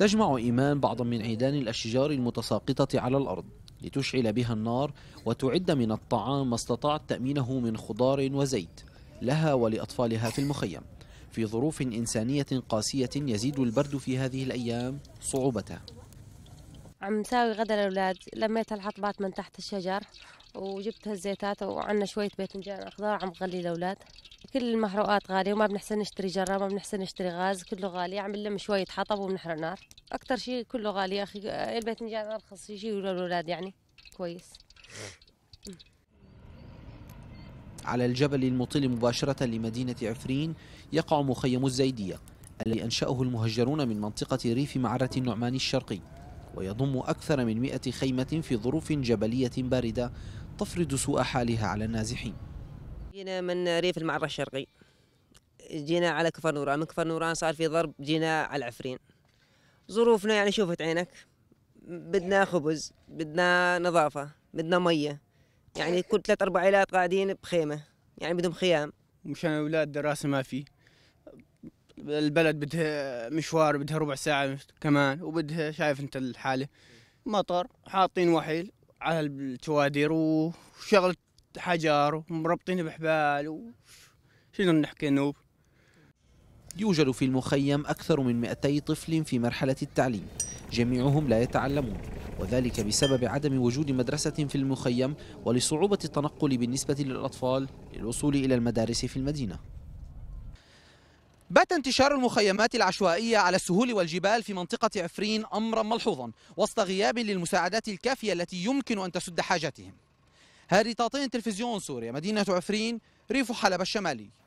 تجمع إيمان بعضا من عيدان الأشجار المتساقطة على الأرض لتشعل بها النار وتعد من الطعام ما استطاعت تأمينه من خضار وزيت لها ولأطفالها في المخيم في ظروف إنسانية قاسية يزيد البرد في هذه الأيام صعوبته عم ساوي غدا الأولاد لميت الحطبات من تحت الشجر وجبت الزيتات وعندنا شوية بيتنجان أخضر عم غلي الأولاد كل المحروقات غالية وما بنحسن نشتري جرة ما بنحسن نشتري غاز كله غالي عم نلم شوية حطب وبنحرق نار أكتر شيء كله غالي يا أخي الباذنجان أرخص شيء للأولاد يعني كويس على الجبل المطل مباشرة لمدينة عفرين يقع مخيم الزيدية الذي أنشأه المهجرون من منطقة ريف معرة النعمان الشرقي ويضم أكثر من مئة خيمة في ظروف جبلية باردة تفرض سوء حالها على النازحين جينا من ريف المعرة الشرقي جينا على كفر نوران من كفر نوران صار في ضرب جينا على العفرين ظروفنا يعني شوفت عينك بدنا خبز بدنا نظافة بدنا مية يعني كل ثلاث أربع عائلات قاعدين بخيمة يعني بدهم خيام مشان أولاد دراسة ما في البلد بدها مشوار بدها ربع ساعة كمان وبدها شايف أنت الحالة مطر حاطين وحيل على التوادير وشغلت حجر ومربطين بحبال و... شنو نحكي نوب يوجد في المخيم أكثر من 200 طفل في مرحلة التعليم جميعهم لا يتعلمون وذلك بسبب عدم وجود مدرسة في المخيم ولصعوبة التنقل بالنسبة للأطفال للوصول إلى المدارس في المدينة بات انتشار المخيمات العشوائية على السهول والجبال في منطقة عفرين أمرا ملحوظا وسط غياب للمساعدات الكافية التي يمكن أن تسد حاجتهم هذه طاطين تلفزيون سوريا مدينة عفرين ريف حلب الشمالي